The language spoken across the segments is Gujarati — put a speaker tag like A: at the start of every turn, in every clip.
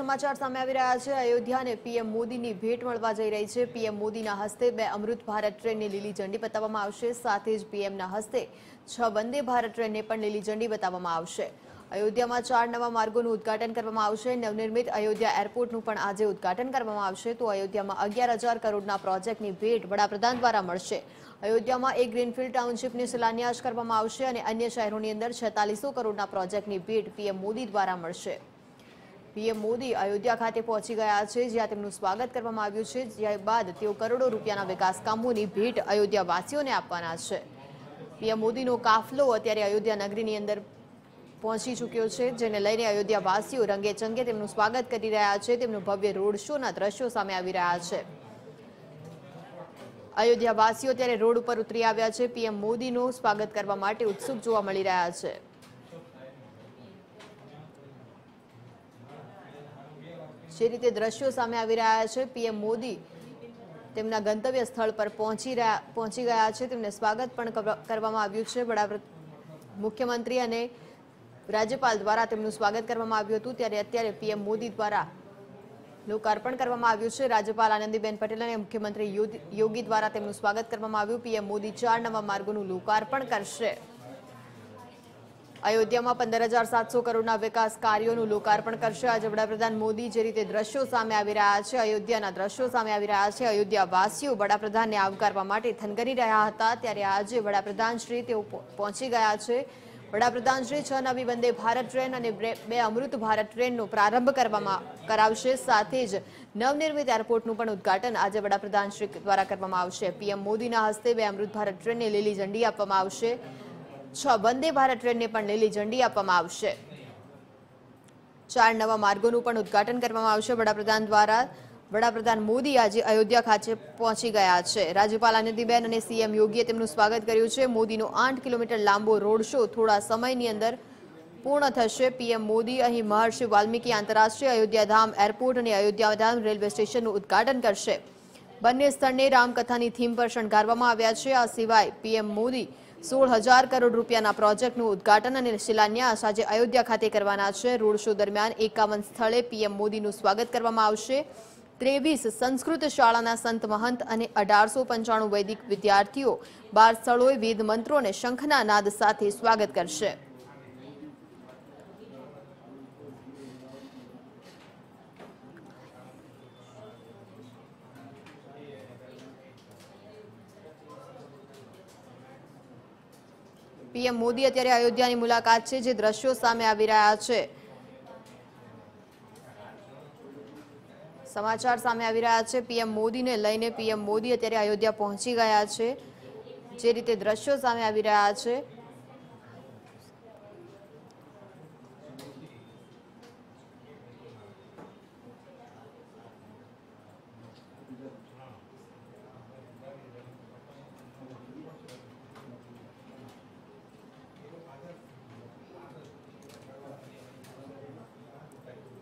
A: સમાચાર સામે આવી રહ્યા છે અયોધ્યાને પીએમ મોદીની ભેટ મળવા જઈ રહી છે પીએમ મોદીના હસ્તે બે અમૃત ભારત ટ્રેનને લીલી ઝંડી બતાવવામાં આવશે સાથે જ પીએમના હસ્તે છ વંદે ભારત ટ્રેનને પણ લીલી ઝંડી બતાવવામાં આવશે અયોધ્યામાં ચાર નવા માર્ગોનું ઉદ્ઘાટન કરવામાં આવશે નવનિર્મિત અયોધ્યા એરપોર્ટનું પણ આજે ઉદ્ઘાટન કરવામાં આવશે તો અયોધ્યામાં અગિયાર હજાર કરોડના પ્રોજેક્ટની ભેટ વડાપ્રધાન દ્વારા મળશે અયોધ્યામાં એક ગ્રીનફિલ્ડ ટાઉનશીપને શિલાન્યાસ કરવામાં આવશે અને અન્ય શહેરોની અંદર છેતાલીસો કરોડના પ્રોજેક્ટની ભેટ પીએમ મોદી દ્વારા મળશે પીએમ મોદી અયોધ્યા ખાતે પહોંચી ગયા છે જ્યાં તેમનું સ્વાગત કરવામાં આવ્યું છે જ્યાં બાદ તેઓ કરોડો રૂપિયાના વિકાસ કામોની ભેટ અયોધ્યાવાસીઓને આપવાના છે પીએમ મોદીનો કાફલો અત્યારે અયોધ્યા નગરીની અંદર પહોંચી ચૂક્યો છે જેને લઈને અયોધ્યાવાસીઓ રંગે ચંગે તેમનું સ્વાગત કરી રહ્યા છે તેમનું ભવ્ય રોડ શોના દ્રશ્યો સામે આવી રહ્યા છે અયોધ્યાવાસીઓ અત્યારે રોડ ઉપર ઉતરી આવ્યા છે પીએમ મોદીનું સ્વાગત કરવા માટે ઉત્સુક જોવા મળી રહ્યા છે જે રીતે દ્રશ્યો સામે આવી રહ્યા છે પીએમ મોદી તેમના ગંતવ્ય સ્થળ પર પહોંચી રહ્યા પહોંચી ગયા છે તેમને સ્વાગત પણ કરવામાં આવ્યું છે વડાપ્રધાન મુખ્યમંત્રી અને રાજ્યપાલ દ્વારા તેમનું સ્વાગત કરવામાં આવ્યું હતું ત્યારે અત્યારે પીએમ મોદી દ્વારા લોકાર્પણ કરવામાં આવ્યું છે રાજ્યપાલ આનંદીબેન પટેલ અને મુખ્યમંત્રી યોગી દ્વારા તેમનું સ્વાગત કરવામાં આવ્યું પીએમ મોદી ચાર નવા માર્ગોનું લોકાર્પણ કરશે અયોધ્યામાં પંદર હજાર સાતસો કરોડના વિકાસ કાર્યોનું લોકાર્પણ કરશે આજે વડાપ્રધાન મોદી જે રીતે દ્રશ્યો સામે આવી રહ્યા છે અયોધ્યાના દ્રશ્યો સામે આવી રહ્યા છે અયોધ્યાવાસીઓ વડાપ્રધાનને આવકારવા માટે થનગરી રહ્યા હતા ત્યારે આજે વડાપ્રધાનશ્રી તેઓ પહોંચી ગયા છે વડાપ્રધાનશ્રી છ નવી વંદે ભારત ટ્રેન અને બે અમૃત ભારત ટ્રેનનો પ્રારંભ કરવામાં કરાવશે સાથે જ નવનિર્મિત એરપોર્ટનું પણ ઉદઘાટન આજે વડાપ્રધાનશ્રી દ્વારા કરવામાં આવશે પીએમ મોદીના હસ્તે બે અમૃત ભારત ટ્રેનને લીલી ઝંડી આપવામાં આવશે છ વંદે ભારત ટ્રેનને પણ લીલી ઝંડી આપવામાં આવશે ચાર નવા માર્ગોનું પણ ઉદ્ઘાટન કરવામાં આવશે વડાપ્રધાન દ્વારા વડાપ્રધાન મોદી આજે અયોધ્યા ખાતે પહોંચી ગયા છે રાજ્યપાલ આનંદીબેન અને સીએમ યોગીએ તેમનું સ્વાગત કર્યું છે મોદીનો આઠ કિલોમીટર લાંબો રોડ શો થોડા સમયની અંદર પૂર્ણ થશે પીએમ મોદી અહીં મહર્ષિ વાલ્મીકી આંતરરાષ્ટ્રીય અયોધ્યાધામ એરપોર્ટ અને અયોધ્યાધામ રેલવે સ્ટેશનનું ઉદ્ઘાટન કરશે બંને સ્થળને રામકથાની થીમ પર શણગારવામાં આવ્યા છે આ સિવાય પીએમ મોદી સોળ હજાર કરોડ રૂપિયાના પ્રોજેક્ટનું ઉદ્ઘાટન અને શિલાન્યાસ આજે અયોધ્યા ખાતે કરવાના છે રોડ શો દરમિયાન એકાવન સ્થળે પીએમ મોદીનું સ્વાગત કરવામાં આવશે ત્રેવીસ સંસ્કૃત શાળાના સંત મહંત અને અઢારસો પંચાણું વૈદિક વિદ્યાર્થીઓ બાર સ્થળોએ વેદ મંત્રોને શંખના નાદ સાથે સ્વાગત કરશે પીએમ મોદી અત્યારે અયોધ્યાની મુલાકાત છે જે દ્રશ્યો સામે આવી રહ્યા છે સમાચાર સામે આવી રહ્યા છે પીએમ મોદીને લઈને પીએમ મોદી અત્યારે અયોધ્યા પહોંચી ગયા છે જે રીતે દ્રશ્યો સામે આવી રહ્યા છે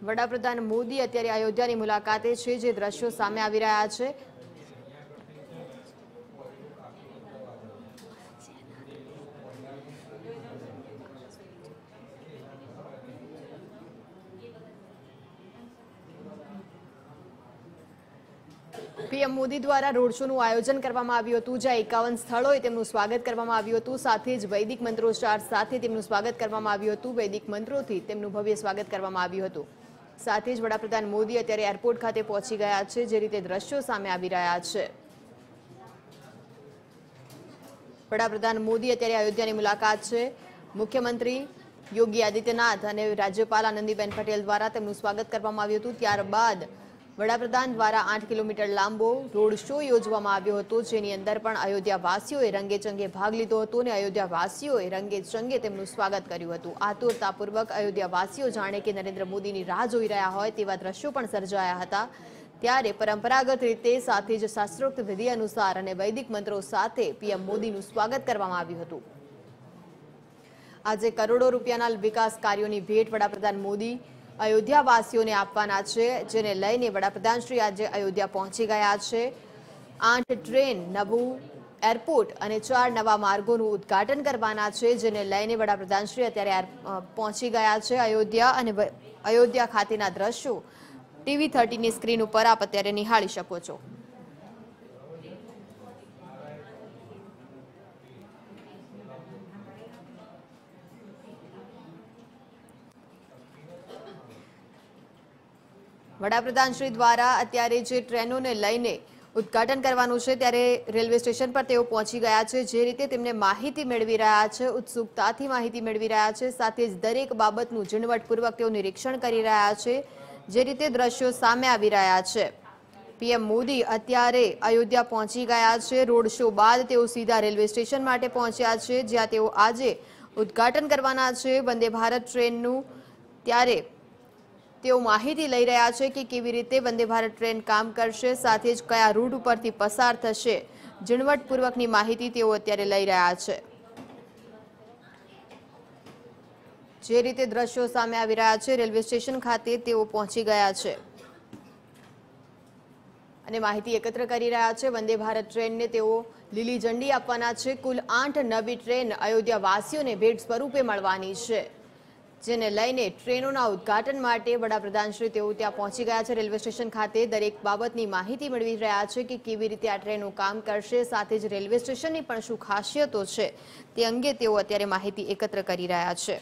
A: વડાપ્રધાન મોદી અત્યારે અયોધ્યાની મુલાકાતે છે જે દ્રશ્યો સામે આવી રહ્યા છે પીએમ મોદી દ્વારા રોડ શોનું આયોજન કરવામાં આવ્યું હતું જ્યાં એકાવન સ્થળોએ તેમનું સ્વાગત કરવામાં આવ્યું હતું સાથે જ વૈદિક મંત્રોચ્ચાર સાથે તેમનું સ્વાગત કરવામાં આવ્યું હતું વૈદિક મંત્રોથી તેમનું ભવ્ય સ્વાગત કરવામાં આવ્યું હતું સાથે જ વડાપ્રધાન મોદી અત્યારે એરપોર્ટ ખાતે પહોંચી ગયા છે જે રીતે દ્રશ્યો સામે આવી રહ્યા છે વડાપ્રધાન મોદી અત્યારે અયોધ્યાની મુલાકાત છે મુખ્યમંત્રી યોગી આદિત્યનાથ અને રાજ્યપાલ આનંદીબેન પટેલ દ્વારા તેમનું સ્વાગત કરવામાં આવ્યું હતું ત્યારબાદ વડાપ્રધાન દ્વારા આઠ કિલોમીટર લાંબો રોડ શો યોજવામાં આવ્યો હતો જેની અંદર પણ અયોધ્યાવાસીઓએ રંગેચંગે ભાગ લીધો હતો અને અયોધ્યાવાસીઓએ રંગેચંગે તેમનું સ્વાગત કર્યું હતું આતુરતાપૂર્વક અયોધ્યાવાસીઓ જાણે કે નરેન્દ્ર મોદીની રાહ જોઈ રહ્યા હોય તેવા દ્રશ્યો પણ સર્જાયા હતા ત્યારે પરંપરાગત રીતે સાથે જ શાસ્ત્રોક્ત વિધિ અનુસાર અને વૈદિક મંત્રો સાથે પીએમ મોદીનું સ્વાગત કરવામાં આવ્યું હતું આજે કરોડો રૂપિયાના વિકાસ કાર્યોની ભેટ વડાપ્રધાન મોદી અયોધ્યાવાસીઓને આપવાના છે જેને લઈને વડાપ્રધાનશ્રી આજે અયોધ્યા પહોંચી ગયા છે આઠ ટ્રેન નવું એરપોર્ટ અને ચાર નવા માર્ગોનું ઉદ્ઘાટન કરવાના છે જેને લઈને વડાપ્રધાનશ્રી અત્યારે પહોંચી ગયા છે અયોધ્યા અને અયોધ્યા ખાતેના દ્રશ્યો ટીવી થર્ટીની સ્ક્રીન ઉપર આપ અત્યારે નિહાળી શકો છો વડાપ્રધાન શ્રી દ્વારા અત્યારે જે ટ્રેનોને લઈને ઉદઘાટન કરવાનું છે ત્યારે રેલવે સ્ટેશન પર તેઓ પહોંચી ગયા છે જે રીતે તેમને માહિતી મેળવી રહ્યા છે ઉત્સુકતાથી માહિતી મેળવી રહ્યા છે સાથે જ દરેક બાબતનું ઝીણવટપૂર્વક તેઓ નિરીક્ષણ કરી રહ્યા છે જે રીતે દ્રશ્યો સામે આવી રહ્યા છે પીએમ મોદી અત્યારે અયોધ્યા પહોંચી ગયા છે રોડ શો બાદ તેઓ સીધા રેલવે સ્ટેશન માટે પહોંચ્યા છે જ્યાં તેઓ આજે ઉદ્ઘાટન કરવાના છે વંદે ભારત ટ્રેનનું ત્યારે તેઓ માહિતી લઈ રહ્યા છે કે કેવી રીતે વંદે ભારત ટ્રેન કામ કરશે સાથે જ કયા રૂટ ઉપરથી પસાર થશે ઝીણવટપૂર્વકની માહિતી તેઓ અત્યારે લઈ રહ્યા છે જે રીતે દ્રશ્યો સામે આવી રહ્યા છે રેલવે સ્ટેશન ખાતે તેઓ પહોંચી ગયા છે અને માહિતી એકત્ર કરી રહ્યા છે વંદે ભારત ટ્રેનને તેઓ લીલી ઝંડી આપવાના છે કુલ આઠ નવી ટ્રેન અયોધ્યાવાસીઓને ભેટ સ્વરૂપે મળવાની છે જેને લઈને ટ્રેનોના ઉદ્ઘાટન માટે વડાપ્રધાનશ્રી તેઓ ત્યાં પહોંચી ગયા છે રેલવે સ્ટેશન ખાતે દરેક બાબતની માહિતી મેળવી રહ્યા છે કે કેવી રીતે આ ટ્રેનો કામ કરશે સાથે જ રેલવે સ્ટેશનની પણ શું ખાસિયતો છે તે અંગે તેઓ અત્યારે માહિતી એકત્ર કરી રહ્યા છે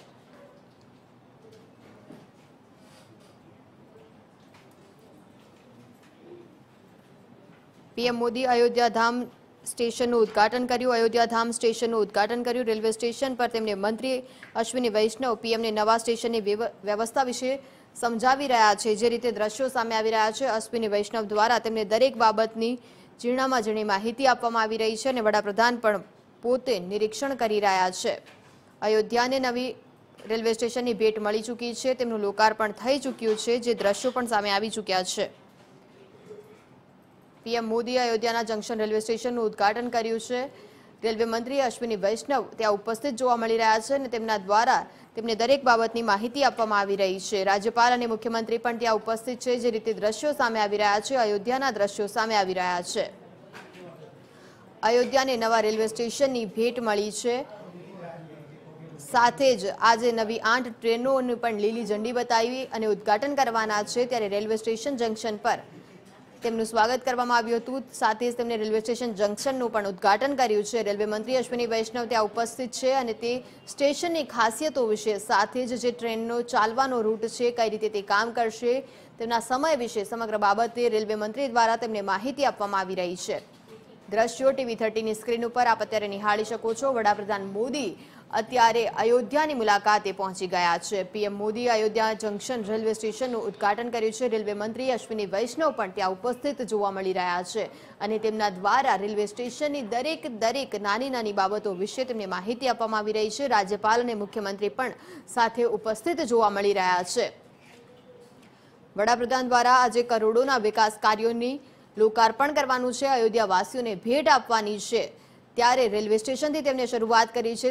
A: પીએમ મોદી અયોધ્યા ધામ સ્ટેશનનું ઉદ્ઘાટન કર્યું અયોધ્યાધામ સ્ટેશનનું ઉદ્ઘાટન કર્યું રેલવે સ્ટેશન પર તેમને મંત્રી અશ્વિની વૈષ્ણવ પીએમને નવા સ્ટેશનની વ્યવસ્થા વિશે સમજાવી રહ્યા છે જે રીતે દ્રશ્યો સામે આવી રહ્યા છે અશ્વિની વૈષ્ણવ દ્વારા તેમને દરેક બાબતની ઝીણામાં ઝીણી માહિતી આપવામાં આવી રહી છે અને વડાપ્રધાન પણ પોતે નિરીક્ષણ કરી રહ્યા છે અયોધ્યાને નવી રેલવે સ્ટેશનની ભેટ મળી ચૂકી છે તેમનું લોકાર્પણ થઈ ચૂક્યું છે જે દ્રશ્યો પણ સામે આવી ચૂક્યા છે પીએમ મોદીએ અયોધ્યાના જંકશન રેલવે સ્ટેશનનું ઉદઘાટન કર્યું છે રેલવે મંત્રી અશ્વિની વૈષ્ણવ ત્યાં ઉપસ્થિત જોવા મળી રહ્યા છે અને તેમના દ્વારા તેમને દરેક બાબતની માહિતી આપવામાં આવી રહી છે રાજ્યપાલ અને મુખ્યમંત્રી પણ ત્યાં ઉપસ્થિત છે જે રીતે દ્રશ્યો સામે આવી રહ્યા છે અયોધ્યાના દ્રશ્યો સામે આવી રહ્યા છે અયોધ્યાને નવા રેલવે સ્ટેશનની ભેટ મળી છે સાથે જ આજે નવી આઠ ટ્રેનોની પણ લીલી ઝંડી બતાવી અને ઉદ્ઘાટન કરવાના છે ત્યારે રેલવે સ્ટેશન જંકશન પર તેમનું સ્વાગત કરવામાં આવ્યું હતું સાથે જ તેમણે રેલવે સ્ટેશન જંકશનનું પણ ઉદ્ઘાટન કર્યું છે રેલવે મંત્રી અશ્વિની વૈષ્ણવ ત્યાં ઉપસ્થિત છે અને તે સ્ટેશનની ખાસિયતો વિશે સાથે જ જે ટ્રેનનો ચાલવાનો રૂટ છે કઈ રીતે તે કામ કરશે તેમના સમય વિશે સમગ્ર બાબતે રેલવે મંત્રી દ્વારા તેમને માહિતી આપવામાં આવી રહી છે દ્રશ્યો ટીવી થર્ટીની સ્ક્રીન ઉપર આપ અત્યારે નિહાળી શકો છો વડાપ્રધાન મોદી અત્યારે અયોધ્યાની મુલાકાતે પહોંચી ગયા છે PM Modi Ayodhya junction railway સ્ટેશનનું ઉદઘાટન કર્યું છે રેલવે મંત્રી અશ્વિની વૈષ્ણવ પણ ત્યાં ઉપસ્થિત જોવા મળી રહ્યા છે અને તેમના દ્વારા રેલવે સ્ટેશનની દરેક દરેક નાની નાની બાબતો વિશે તેમને માહિતી આપવામાં આવી રહી છે રાજ્યપાલ અને મુખ્યમંત્રી પણ સાથે ઉપસ્થિત જોવા મળી રહ્યા છે વડાપ્રધાન દ્વારા આજે કરોડોના વિકાસ કાર્યોની લોકાર્પણ કરવાનું છે અયોધ્યાવાસીઓને ભેટ આપવાની છે ત્યારે રેલવે સ્ટેશનથી તેમણે શરૂઆત કરી છે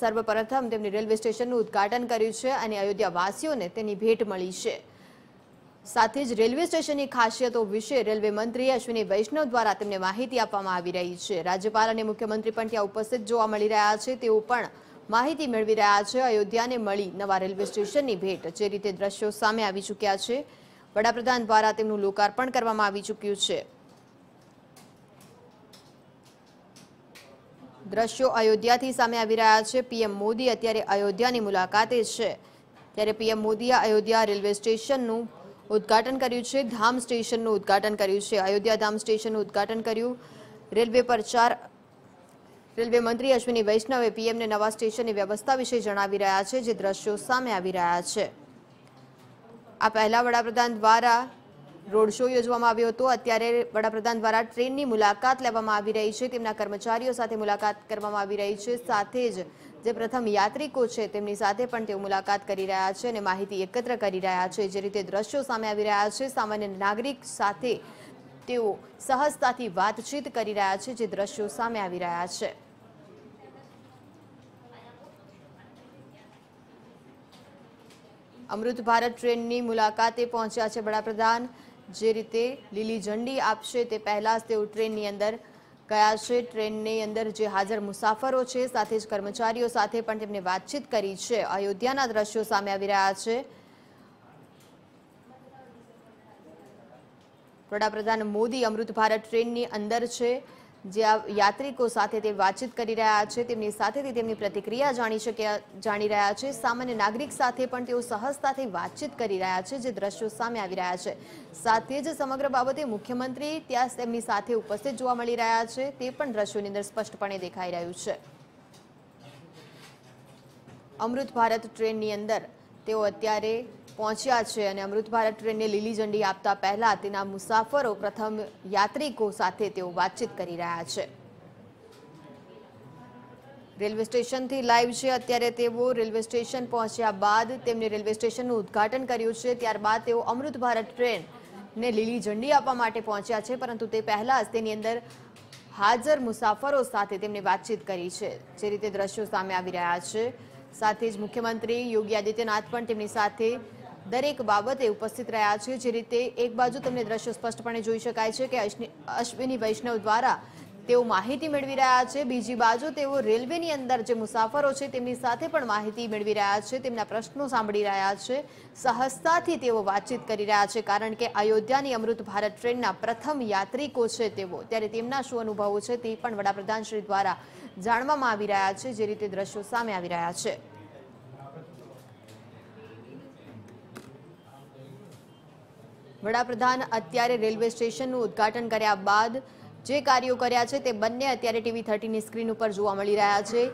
A: સર્વપ્રથમ તેમણે રેલવે સ્ટેશનનું ઉદઘાટન કર્યું છે અને અયોધ્યાવાસીઓને તેની ભેટ મળી છે સાથે જ રેલવે સ્ટેશનની ખાસિયતો વિશે રેલવે મંત્રી અશ્વિની વૈષ્ણવ દ્વારા તેમને માહિતી આપવામાં આવી રહી છે રાજ્યપાલ અને મુખ્યમંત્રી પણ ત્યાં ઉપસ્થિત જોવા મળી રહ્યા છે તેઓ પણ માહિતી મેળવી રહ્યા છે અયોધ્યાને મળી નવા રેલવે સ્ટેશનની ભેટ જે રીતે દ્રશ્યો સામે આવી ચૂક્યા છે વડાપ્રધાન દ્વારા તેમનું લોકાર્પણ કરવામાં આવી ચૂક્યું છે દ્રશ્યો અયોધ્યાથી સામે આવી રહ્યા છે પીએમ મોદી અત્યારે અયોધ્યાની મુલાકાતે છે ત્યારે પીએમ મોદીએ અયોધ્યા રેલવે સ્ટેશનનું ઉદ્ઘાટન કર્યું છે ધામ સ્ટેશનનું ઉદ્ઘાટન કર્યું છે અયોધ્યા ધામ સ્ટેશનનું ઉદ્ઘાટન કર્યું રેલવે પર ચાર રેલવે મંત્રી અશ્વિની વૈષ્ણવે પીએમને નવા સ્ટેશનની વ્યવસ્થા વિશે જણાવી રહ્યા છે જે દ્રશ્યો સામે આવી રહ્યા છે આ પહેલા વડાપ્રધાન દ્વારા રોડ શો યોજવામાં આવ્યો હતો અત્યારે વડાપ્રધાન દ્વારા ટ્રેનની મુલાકાત લેવામાં આવી રહી છે તેમના કર્મચારીઓ સાથે મુલાકાત કરવામાં આવી રહી છે સાથે જ જે પ્રથમ યાત્રિકો છે તેમની સાથે પણ તેઓ મુલાકાત કરી રહ્યા છે અને માહિતી એકત્ર કરી રહ્યા છે જે રીતે દ્રશ્યો સામે આવી રહ્યા છે સામાન્ય નાગરિક સાથે તેઓ સહજતાથી વાતચીત કરી રહ્યા છે જે દ્રશ્યો સામે આવી રહ્યા છે અમૃત ભારત ટ્રેનની મુલાકાતે પહોંચ્યા છે વડાપ્રધાન જે રીતે લીલી ઝંડી આપશે તે પહેલાં જ તેઓ ટ્રેનની અંદર ગયા છે ટ્રેનની અંદર જે હાજર મુસાફરો છે સાથે જ કર્મચારીઓ સાથે પણ તેમણે વાતચીત કરી છે અયોધ્યાના દ્રશ્યો સામે આવી રહ્યા છે વડાપ્રધાન મોદી અમૃત ભારત ટ્રેનની અંદર છે જે આ યાત્રિકો સાથે તે વાતચીત કરી રહ્યા છે તેમની સાથેથી તેમની પ્રતિક્રિયા જાણી શક્યા જાણી રહ્યા છે સામાન્ય નાગરિક સાથે પણ તેઓ સહજતાથી વાતચીત કરી રહ્યા છે જે દ્રશ્યો સામે આવી રહ્યા છે સાથે જ સમગ્ર બાબતે મુખ્યમંત્રી ત્યાં તેમની સાથે ઉપસ્થિત જોવા મળી રહ્યા છે તે પણ દ્રશ્યોની અંદર સ્પષ્ટપણે દેખાઈ રહ્યું છે અમૃત ભારત ટ્રેનની અંદર તેઓ અત્યારે પહોંચ્યા છે અને અમૃત ભારત ટ્રેનને લીલી ઝંડી આપતા પહેલા તેના મુસાફરો પ્રથમ યાત્રિકો સાથે તેઓ વાતચીત કરી રહ્યા છે રેલવે સ્ટેશનથી લાઈવ છે અત્યારે તેઓ રેલવે સ્ટેશન પહોંચ્યા બાદ તેમને રેલવે સ્ટેશનનું ઉદ્ઘાટન કર્યું છે ત્યારબાદ તેઓ અમૃત ભારત ટ્રેનને લીલી ઝંડી આપવા માટે પહોંચ્યા છે પરંતુ તે પહેલાં જ તેની અંદર હાજર મુસાફરો સાથે તેમને વાતચીત કરી છે જે રીતે દ્રશ્યો સામે આવી રહ્યા છે સાથે જ મુખ્યમંત્રી યોગી આદિત્યનાથ પણ તેમની સાથે દરેક બાબતે ઉપસ્થિત રહ્યા છે જે રીતે એક બાજુ તમને દ્રશ્યો સ્પષ્ટપણે જોઈ શકાય છે કે અશ્વિની વૈષ્ણવ દ્વારા તેઓ માહિતી મેળવી રહ્યા છે બીજી બાજુ તેઓ રેલવેની અંદર જે મુસાફરો છે તેમની સાથે પણ માહિતી મેળવી રહ્યા છે તેમના પ્રશ્નો સાંભળી રહ્યા છે સહજતાથી તેઓ વાતચીત કરી રહ્યા છે કારણ કે અયોધ્યાની અમૃત ભારત ટ્રેનના પ્રથમ યાત્રિકો છે તેઓ ત્યારે તેમના શું અનુભવો છે તે પણ વડાપ્રધાન શ્રી દ્વારા જાણવામાં આવી રહ્યા છે જે રીતે દ્રશ્યો સામે આવી રહ્યા છે વડાપ્રધાન અત્યારે રેલવે સ્ટેશનનું ઉદ્ઘાટન કર્યા બાદ જે કાર્યો કર્યા છે તે બંને અત્યારે ટીવી થર્ટીની સ્ક્રીન ઉપર જોવા મળી રહ્યા છે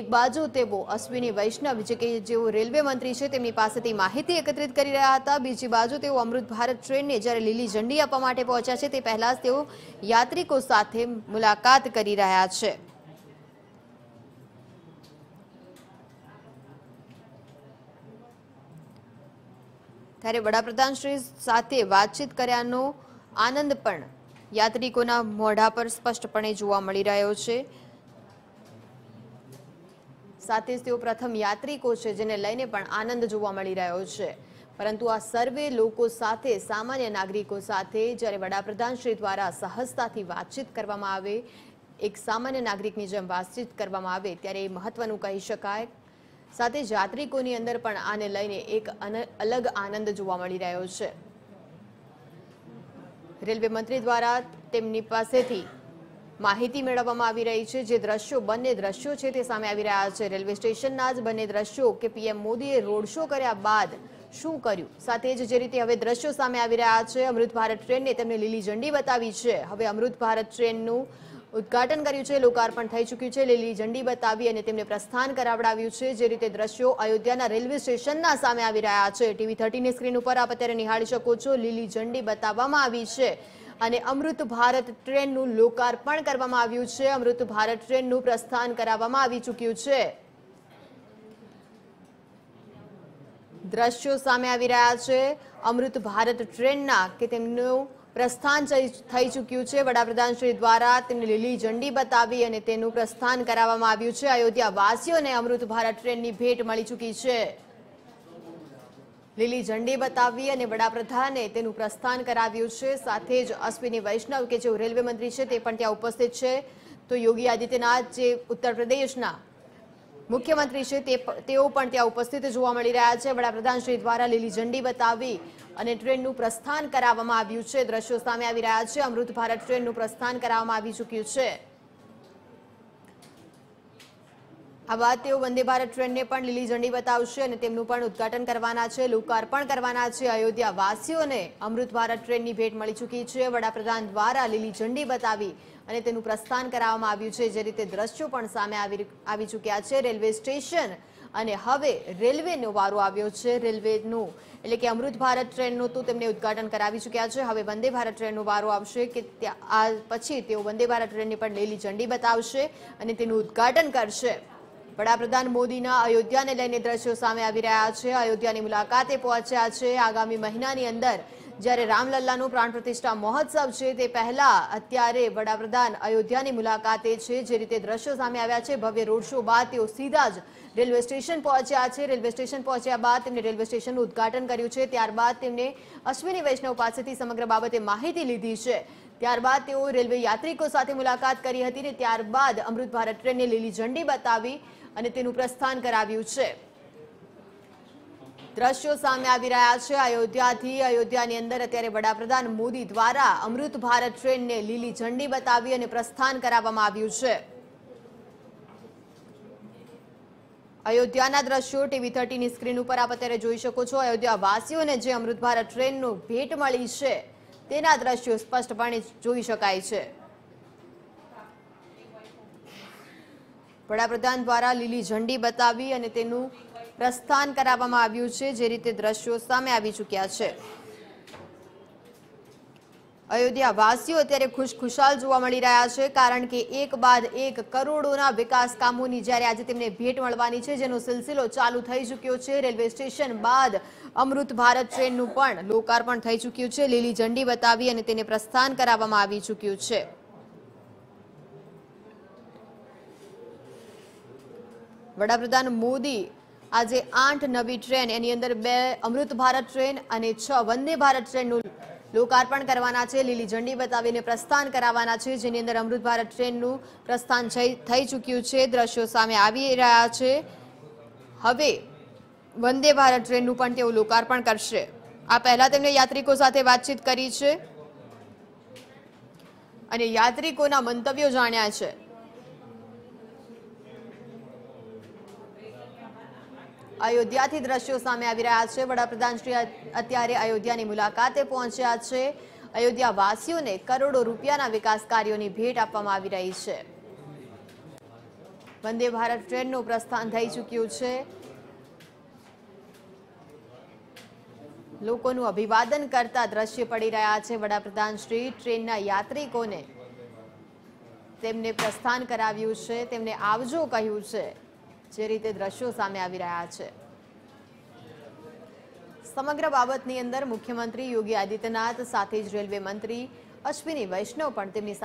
A: એક બાજુ તેઓ અશ્વિની વૈષ્ણવ જે કે જેઓ રેલવે મંત્રી છે તેમની પાસેથી માહિતી એકત્રિત કરી રહ્યા હતા બીજી બાજુ તેઓ અમૃત ભારત ટ્રેનને જ્યારે લીલી ઝંડી આપવા માટે પહોંચ્યા છે તે પહેલાં જ તેઓ યાત્રિકો સાથે મુલાકાત કરી રહ્યા છે ત્યારે વડાપ્રધાન શ્રી સાથે વાતચીત કર્યાનો આનંદ પણ યાત્રિકોના મોઢા પર સ્પષ્ટપણે જોવા મળી રહ્યો છે સાથે જ તેઓ પ્રથમ યાત્રિકો છે જેને લઈને પણ આનંદ જોવા મળી રહ્યો છે પરંતુ આ સર્વે લોકો સાથે સામાન્ય નાગરિકો સાથે જ્યારે વડાપ્રધાન શ્રી દ્વારા સહજતાથી વાતચીત કરવામાં આવે એક સામાન્ય નાગરિકની જેમ વાતચીત કરવામાં આવે ત્યારે એ મહત્વનું કહી શકાય સાથે જાત્રિકોની અંદર પણ આને લઈને એક અલગ આનંદ જોવા મળી રહ્યો છે રેલવે મંત્રી દ્વારા તેમની પાસેથી માહિતી મેળવવામાં આવી રહી છે જે દ્રશ્યો બંને દ્રશ્યો છે તે સામે આવી રહ્યા છે રેલવે સ્ટેશનના જ બંને દ્રશ્યો કે પીએમ મોદીએ રોડ શો કર્યા બાદ શું કર્યું સાથે જ જે રીતે હવે દ્રશ્યો સામે આવી રહ્યા છે અમૃત ભારત ટ્રેનને તેમને લીલી ઝંડી બતાવી છે હવે અમૃત ભારત ટ્રેનનું ઉદઘાટન કર્યું છે લોકાર્પણ થઈ ચૂક્યું છે લીલી ઝંડી બતાવી અને તેમને પ્રસ્થાન કરાવડાવ્યું છે જે રીતે દ્રશ્યો અયોધ્યાના રેલવે સ્ટેશનના સામે આવી રહ્યા છે ટીવી થર્ટીની સ્ક્રીન ઉપર આપ અત્યારે નિહાળી શકો છો લીલી ઝંડી બતાવવામાં આવી છે અને અમૃત ભારત ટ્રેનનું લોકાર્પણ કરવામાં આવ્યું છે અમૃત ભારત ટ્રેનનું પ્રસ્થાન કરાવવામાં આવી ચૂક્યું છે દ્રશ્યો સામે આવી રહ્યા છે અમૃત ભારત ટ્રેનના કે તેમનું પ્રસ્થાન થઈ ચૂક્યું છે વડાપ્રધાન શ્રી દ્વારા તેમને લીલી ઝંડી બતાવી અને તેનું પ્રસ્થાન કરાવવામાં આવ્યું છે અયોધ્યા વાસીઓને અમૃત ભારત ટ્રેનની ભેટ મળી ચૂકી છે લીલી ઝંડી બતાવી અને વડાપ્રધાને તેનું પ્રસ્થાન કરાવ્યું છે સાથે જ અશ્વિની વૈષ્ણવ કે જેઓ રેલવે મંત્રી છે તે પણ ત્યાં ઉપસ્થિત છે તો યોગી આદિત્યનાથ જે ઉત્તર પ્રદેશના મુખ્યમંત્રી છે તે તેઓ પણ ત્યાં ઉપસ્થિત જોવા મળી રહ્યા છે વડાપ્રધાન શ્રી દ્વારા લીલી ઝંડી બતાવી અને ટ્રેનનું પ્રસ્થાન કરાવવામાં આવ્યું છે દ્રશ્યો સામે આવી રહ્યા છે અમૃત ભારત ટ્રેનનું પ્રસ્થાન કરાવવામાં આવી ચૂક્યું છે આ વાત તેઓ વંદે ભારત ટ્રેનને પણ લીલી ઝંડી બતાવશે અને તેમનું પણ ઉદઘાટન કરવાના છે લોકાર્પણ કરવાના છે અયોધ્યા વાસીઓને અમૃત ભારત ટ્રેનની ભેટ મળી ચૂકી છે વડાપ્રધાન દ્વારા લીલી ઝંડી બતાવી અને તેનું પ્રસ્થાન કરાવવામાં આવ્યું છે જે રીતે દ્રશ્યો પણ સામે આવી ચૂક્યા છે રેલવે સ્ટેશન અને હવે રેલવેનો વારો આવ્યો છે રેલવેનું એટલે કે અમૃત ભારત ટ્રેનનું તો તેમને ઉદઘાટન કરાવી ચૂક્યા છે હવે વંદે ભારત ટ્રેનનો વારો આવશે કે આ પછી તેઓ વંદે ભારત ટ્રેનની પણ લીલી ઝંડી બતાવશે અને તેનું ઉદઘાટન કરશે વડાપ્રધાન મોદીના અયોધ્યાને લઈને દ્રશ્યો સામે આવી રહ્યા છે અયોધ્યાની મુલાકાતે પહોંચ્યા છે આગામી મહિનાની અંદર જ્યારે રામલલ્લાનું પ્રાણ પ્રતિષ્ઠા મહોત્સવ છે તે પહેલા અત્યારે વડાપ્રધાન અયોધ્યાની મુલાકાતે છે જે રીતે દ્રશ્યો સામે આવ્યા છે ભવ્ય રોડ શો બાદ તેઓ સીધા જ રેલવે સ્ટેશન પહોંચ્યા છે રેલવે સ્ટેશન પહોંચ્યા બાદ તેમણે રેલવે સ્ટેશનનું ઉદઘાટન કર્યું છે ત્યારબાદ તેમણે અશ્વિની વૈષ્ણવ પાસેથી સમગ્ર બાબતે માહિતી લીધી છે ત્યારબાદ તેઓ રેલવે યાત્રિકો સાથે મુલાકાત કરી હતી ને ત્યારબાદ અમૃત ભારત ટ્રેનને લીલી ઝંડી બતાવી અને તેનું પ્રસ્થાન કરાવ્યું છે દ્રશ્યો સામે આવી રહ્યા છે અયોધ્યાથી અયોધ્યાની અંદર અત્યારે વડાપ્રધાન મોદી દ્વારા અમૃત ભારત ટ્રેનને લીલી ઝંડી બતાવી અને પ્રસ્થાન કરાવવામાં આવ્યું છે અયોધ્યાના દ્રશ્યો ટીવી થર્ટીની સ્ક્રીન ઉપર આપ અત્યારે જોઈ શકો છો અયોધ્યાવાસીઓને જે અમૃત ભારત ટ્રેનનું ભેટ મળી છે તેના દ્રશ્યો સ્પષ્ટપણે જોઈ શકાય છે વડાપ્રધાન દ્વારા લીલી ઝંડી બતાવી અને તેનું પ્રસ્થાન કરાવવામાં આવ્યું છે જે રીતે દ્રશ્યો સામે આવી ચૂક્યા છે અયોધ્યા વાસીઓ અત્યારે ખુશખુશાલ જોવા મળી રહ્યા છે કારણ કે એક બાદ એક કરોડોના વિકાસ કામોની જ્યારે આજે તેમને ભેટ મળવાની છે જેનો સિલસિલો ચાલુ થઈ ચૂક્યો છે રેલવે સ્ટેશન બાદ અમૃત ભારત ટ્રેનનું પણ લોકાર્પણ થઈ ચૂક્યું છે લીલી ઝંડી બતાવી અને તેને પ્રસ્થાન કરાવવામાં આવી ચૂક્યું છે વડાપ્રધાન મોદી આજે આઠ નવી ટ્રેન એની અંદર બે અમૃત ભારત ટ્રેન અને છ વંદે ભારત ટ્રેનનું લોકાર્પણ કરવાના છે લીલી ઝંડી બતાવીને પ્રસ્થાન કરાવવાના છે જેની અંદર અમૃત ભારત ટ્રેનનું પ્રસ્થાન થઈ ચૂક્યું છે દ્રશ્યો સામે આવી રહ્યા છે હવે વંદે ભારત ટ્રેનનું પણ તેઓ લોકાર્પણ કરશે આ પહેલાં તેમણે યાત્રિકો સાથે વાતચીત કરી છે અને યાત્રિકોના મંતવ્યો જાણ્યા છે અયોધ્યાથી દ્રશ્યો સામે આવી રહ્યા છે વડાપ્રધાન શ્રી અત્યારે અયોધ્યાની મુલાકાતે પહોંચ્યા છે અયોધ્યા વાસીઓને કરોડો રૂપિયાના વિકાસ કાર્યોની ભેટ આપવામાં આવી રહી છે વંદે ભારત ટ્રેનનું પ્રસ્થાન થઈ ચૂક્યું છે લોકોનું અભિવાદન કરતા દ્રશ્ય પડી રહ્યા છે વડાપ્રધાન શ્રી ટ્રેનના યાત્રિકોને તેમને પ્રસ્થાન કરાવ્યું છે તેમને આવજો કહ્યું છે જે રીતે દ્રશ્યો સામે આવી રહ્યા છે સમગ્ર બાબતની અંદર મુખ્યમંત્રી યોગી આદિત્યનાથ સાથે જ રેલવે મંત્રી અશ્વિની વૈષ્ણવ પણ તેમની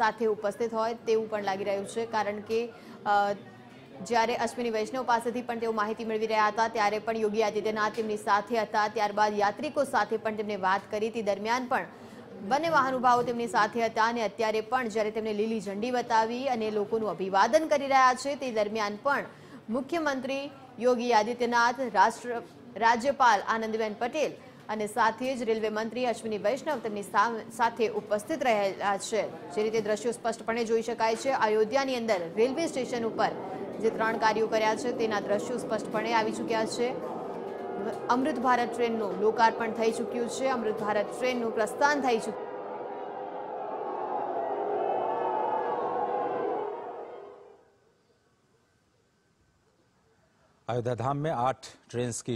A: સાથે ઉપસ્થિત હોય તેવું પણ લાગી રહ્યું છે કારણ કે જ્યારે અશ્વિની વૈષ્ણવ પાસેથી પણ તેઓ માહિતી મેળવી રહ્યા હતા ત્યારે પણ યોગી આદિત્યનાથ તેમની સાથે હતા ત્યારબાદ યાત્રિકો સાથે પણ તેમને વાત કરી તે દરમિયાન પણ બંને મહાનુભાવો તેમની સાથે હતા અને અત્યારે પણ જ્યારે તેમને લીલી ઝંડી બતાવી અને લોકોનું અભિવાદન કરી રહ્યા છે તે દરમિયાન પણ મુખ્યમંત્રી યોગી આદિત્યનાથ રાષ્ટ્ર રાજ્યપાલ આનંદીબેન પટેલ અને સાથે જ રેલવે મંત્રી અશ્વિની વૈષ્ણવ તેમની સાથે ઉપસ્થિત રહેલા છે જે રીતે દ્રશ્યો સ્પષ્ટપણે જોઈ શકાય છે અયોધ્યાની અંદર રેલવે સ્ટેશન ઉપર જે ત્રણ કાર્યો કર્યા છે તેના દ્રશ્યો સ્પષ્ટપણે આવી ચૂક્યા છે અમૃત ભારત ટ્રેનનું લોકાર્પણ થઈ ચૂક્યું છે અમૃત ભારત ટ્રેનનું પ્રસ્થાન થઈ ચૂક્યું अयोध्या धाम में आठ ट्रेन्स की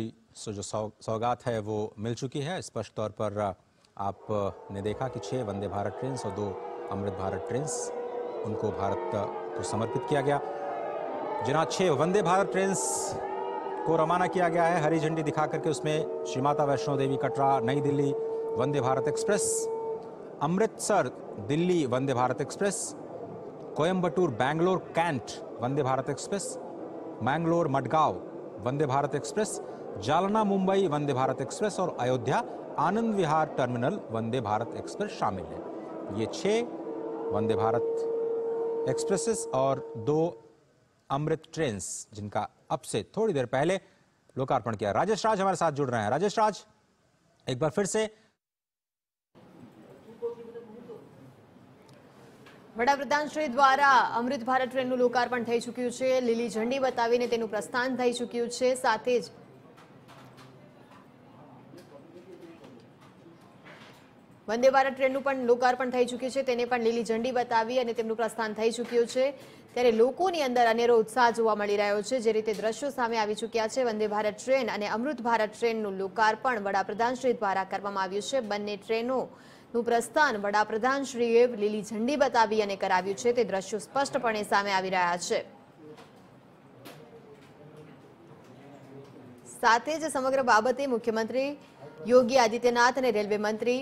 A: जो सौगात है वो मिल चुकी है स्पष्ट तौर पर आपने देखा कि छः वंदे भारत ट्रेन्स और दो अमृत भारत ट्रेन्स उनको भारत को समर्पित किया गया जिन्हा छः वंदे भारत ट्रेन्स को रवाना किया गया है हरी झंडी दिखा करके उसमें श्री माता Vaishno Devi Katra New Delhi Vande Bharat express Amritsar Delhi Vande Bharat express Coimbatore Bangalore Cantt Vande Bharat express Mangalore Madgaon Vande Bharat express Jalna Mumbai Vande Bharat express और अयोध्या आनंद विहार टर्मिनल वंदे भारत एक्सप्रेस शामिल है ये छः वंदे भारत एक्सप्रेसेस और दो अमृत ट्रेन जिनका अब से थोड़ी देर पहले लोकार्पण किया राजेश राज हमारे साथ जुड़ रहे हैं राजेश राज एक बार फिर से વડાપ્રધાન શ્રી દ્વારા અમૃત ભારત ટ્રેનનું લોકાર્પણ થઈ ચૂક્યું છે લીલી ઝંડી બતાવીને તેનું પ્રસ્થાન થઈ ચૂક્યું છે સાથે જ વંદે ભારત ટ્રેનનું પણ લોકાર્પણ થઈ ચૂક્યું છે તેને પણ લીલી ઝંડી બતાવી અને તેમનું પ્રસ્થાન થઈ ચૂક્યું છે ત્યારે લોકોની અંદર અનેરો ઉત્સાહ જોવા મળી રહ્યો છે જે રીતે દ્રશ્યો સામે આવી ચૂક્યા છે વંદે ભારત ટ્રેન અને અમૃત ભારત ટ્રેનનું લોકાર્પણ વડાપ્રધાન શ્રી દ્વારા કરવામાં આવ્યું છે બંને ટ્રેનો નું પ્રસ્થાન વડાપ્રધાન શ્રીએ લીલી ઝંડી બતાવી અને કરાવ્યું છે તે દ્રશ્યો સ્પષ્ટપણે સામે આવી રહ્યા છે સાથે જ સમગ્ર બાબતે મુખ્યમંત્રી યોગી આદિત્યનાથ અને રેલવે મંત્રી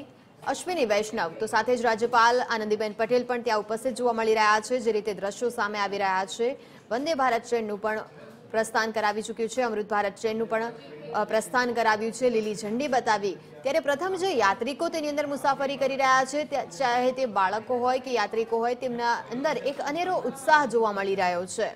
A: અશ્વિની વૈષ્ણવ તો સાથે જ રાજ્યપાલ આનંદીબેન પટેલ પણ ત્યાં ઉપસ્થિત જોવા મળી રહ્યા છે જે રીતે દ્રશ્યો સામે આવી રહ્યા છે વંદે ભારત ટ્રેનનું પણ પ્રસ્થાન કરાવી ચૂક્યું છે અમૃત ભારત ટ્રેનનું પણ પ્રસ્થાન કરાવ્યું છે લીલી ઝંડી બતાવી ત્યારે પ્રથમ જે યાત્રિકો તેની અંદર મુસાફરી કરી રહ્યા છે ચાહે તે બાળકો હોય કે યાત્રિકો હોય તેમના અંદર એક અનેરો ઉત્સાહ જોવા મળી રહ્યો છે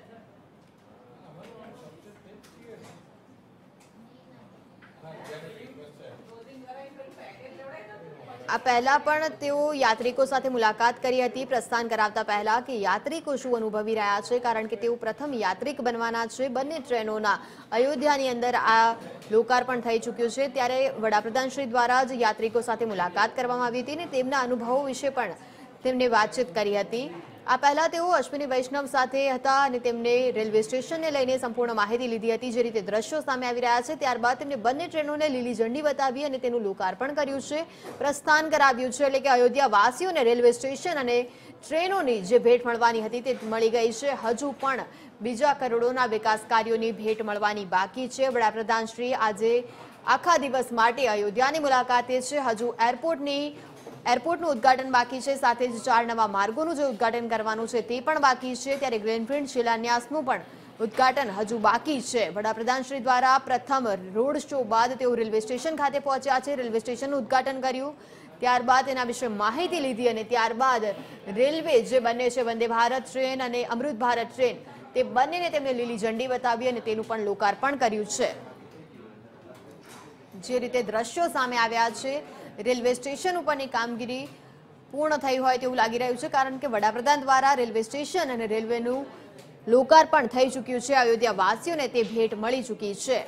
A: આ પહેલા પણ તેઓ યાત્રિકો સાથે મુલાકાત કરી હતી પ્રસ્થાન કરાવતા પહેલા કે યાત્રિકો શું અનુભવી રહ્યા છે કારણ કે તેઓ પ્રથમ યાત્રિક બનવાના છે બંને ટ્રેનોના અયોધ્યાની અંદર આ લોકાર્પણ થઈ ચૂક્યું છે ત્યારે વડાપ્રધાનશ્રી દ્વારા જ યાત્રિકો સાથે મુલાકાત કરવામાં આવી હતી અને તેમના અનુભવો વિશે પણ તેમની વાતચીત કરી હતી આ પહેલા તેઓ અશ્વિની વૈષ્ણવ સાથે હતા અને તેમને રેલવે સ્ટેશનને લઈને સંપૂર્ણ માહિતી લીધી હતી જે રીતે દ્રશ્યો સામે આવી રહ્યા છે ત્યારબાદ તેમને બંને ટ્રેનોને લીલી ઝંડી બતાવી અને તેનું લોકાર્પણ કર્યું છે પ્રસ્થાન કરાવ્યું છે એટલે કે અયોધ્યા વાસીઓને રેલવે સ્ટેશન અને ટ્રેનોની જે ભેટ મળવાની હતી તે મળી ગઈ છે હજુ પણ બીજા કરોડોના વિકાસ કાર્યોની ભેટ મળવાની બાકી છે વડાપ્રધાનશ્રી આજે આખા દિવસ માટે અયોધ્યાની મુલાકાતે છે હજુ એરપોર્ટની એરપોર્ટનું ઉદઘાટન બાકી છે સાથે જ ચાર નવા માર્ગોનું જે ઉદઘાટન કરવાનું છે તે પણ બાકી છે ત્યારે ગ્રેનફિલ્ડ શિલાન્યાસનું પણ ઉદઘાટન હજુ બાકી છે વડાપ્રધાન શ્રી દ્વારા પ્રથમ રોડ શો બાદ તેઓ રેલવે સ્ટેશન ખાતે પહોંચ્યા છે રેલવે સ્ટેશનનું ઉદઘાટન કર્યું ત્યારબાદ એના વિશે માહિતી લીધી અને ત્યારબાદ રેલવે જે બને છે વંદે ભારત ટ્રેન અને અમૃત ભારત ટ્રેન તે બંનેને તેમણે લીલી ઝંડી બતાવી અને તેનું પણ લોકાર્પણ કર્યું છે જે રીતે દ્રશ્યો સામે આવ્યા છે રેલવે સ્ટેશન ઉપરની કામગીરી પૂર્ણ થઈ હોય તેવું લાગી રહ્યું છે કારણ કે વડાપ્રધાન દ્વારા રેલવે સ્ટેશન અને રેલવેનું લોકાર્પણ થઈ ચૂક્યું છે અયોધ્યાવાસીઓને તે ભેટ મળી ચૂકી છે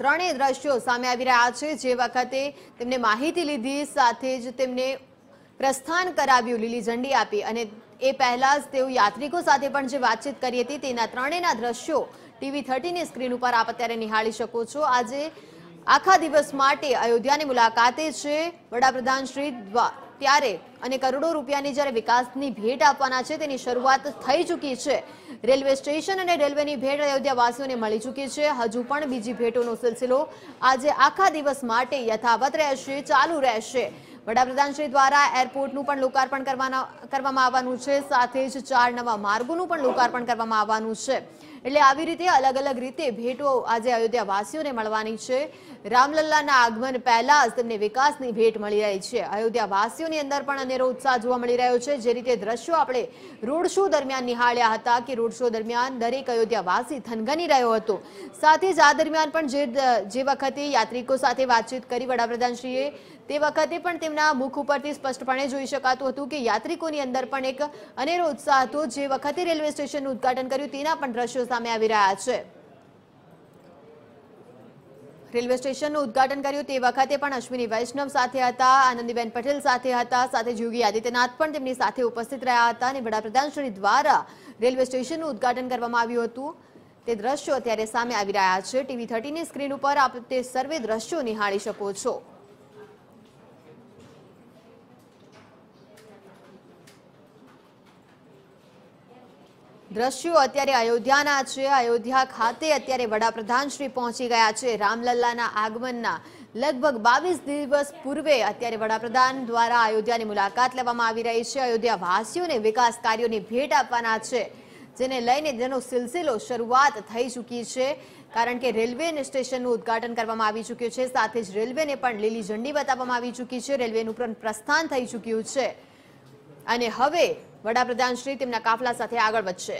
A: ત્રણેય દ્રશ્યો સામે આવી રહ્યા છે જે વખતે તેમને માહિતી લીધી સાથે જ તેમને પ્રસ્થાન કરાવ્યું લીલી ઝંડી આપી અને એ પહેલા જ તેઓ યાત્રિકો સાથે પણ જે વાતચીત કરી હતી તેના ત્રણેયના દ્રશ્યો ટીવી થર્ટીની સ્ક્રીન ઉપર આપ અત્યારે નિહાળી શકો છો આજે આખા દિવસ માટે અયોધ્યાની મુલાકાતે છે વડાપ્રધાન શ્રી ત્યારે અને કરોડો રૂપિયાની જ્યારે વિકાસની ભેટ આપવાના છે તેની શરૂઆત થઈ ચૂકી છે રેલવે સ્ટેશન અને રેલવેની ભેટ અયોધ્યાવાસીઓને મળી ચૂકી છે હજુ પણ બીજી ભેટોનો સિલસિલો આજે આખા દિવસ માટે યથાવત રહેશે ચાલુ રહેશે વડાપ્રધાન શ્રી દ્વારા એરપોર્ટનું પણ લોકાર્પણ કરવામાં આવવાનું છે સાથે જ ચાર નવા માર્ગોનું પણ લોકાર્પણ કરવામાં આવવાનું છે એટલે આવી રીતે અલગ અલગ રીતે ભેટો આજે અયોધ્યાવાસીઓને મળવાની છે રામલલ્લાના આગમન પહેલા જ તેમને વિકાસની ભેટ મળી રહી છે અયોધ્યાવાસીઓની અંદર પણ અનેરો ઉત્સાહ જોવા મળી રહ્યો છે જે રીતે દ્રશ્યો આપણે રોડ શો દરમિયાન નિહાળ્યા હતા કે રોડ શો દરમિયાન દરેક અયોધ્યાવાસી થનગની રહ્યો હતો સાથે જ આ દરમિયાન પણ જે જે વખતે યાત્રિકો સાથે વાતચીત કરી વડાપ્રધાનશ્રીએ તે વખતે પણ તેમના મુખ ઉપરથી સ્પષ્ટપણે જોઈ શકાતું હતું કે યાત્રિકોની અંદર પણ એક અનેરો ઉત્સાહ હતો જે વખતે રેલવે સ્ટેશનનું ઉદઘાટન કર્યું તેના પણ દ્રશ્યો સામે આવી રહ્યા છે રેલવે સ્ટેશનનું ઉદઘાટન કર્યું તે વખતે પણ અશ્વિની વૈષ્ણવ સાથે હતા આનંદીબેન પટેલ સાથે હતા સાથે યોગી આદિત્યનાથ પણ તેમની સાથે ઉપસ્થિત રહ્યા હતા અને વડાપ્રધાનશ્રી દ્વારા રેલવે સ્ટેશનનું ઉદઘાટન કરવામાં આવ્યું હતું તે દ્રશ્યો અત્યારે સામે આવી રહ્યા છે ટીવી થર્ટીની સ્ક્રીન ઉપર આપ તે સર્વે દ્રશ્યો નિહાળી શકો છો દ્રશ્યો અત્યારે અયોધ્યાના છે અયોધ્યા ખાતે અત્યારે વડાપ્રધાન શ્રી પહોંચી ગયા છે રામલલ્લાના આગમનના લગભગ બાવીસ દિવસ પૂર્વે અત્યારે વડાપ્રધાન દ્વારા અયોધ્યાની મુલાકાત લેવામાં આવી રહી છે અયોધ્યા વાસીઓને વિકાસ કાર્યોની ભેટ આપવાના છે જેને લઈને જેનો સિલસિલો શરૂઆત થઈ ચૂકી છે કારણ કે રેલવે સ્ટેશનનું ઉદઘાટન કરવામાં આવી ચૂક્યું છે સાથે જ રેલવેને પણ લીલી ઝંડી બતાવવામાં આવી ચૂકી છે રેલવેનું પણ પ્રસ્થાન થઈ ચૂક્યું છે અને હવે વડાપ્રધાન શ્રી તેમના કાફલા સાથે આગળ વધશે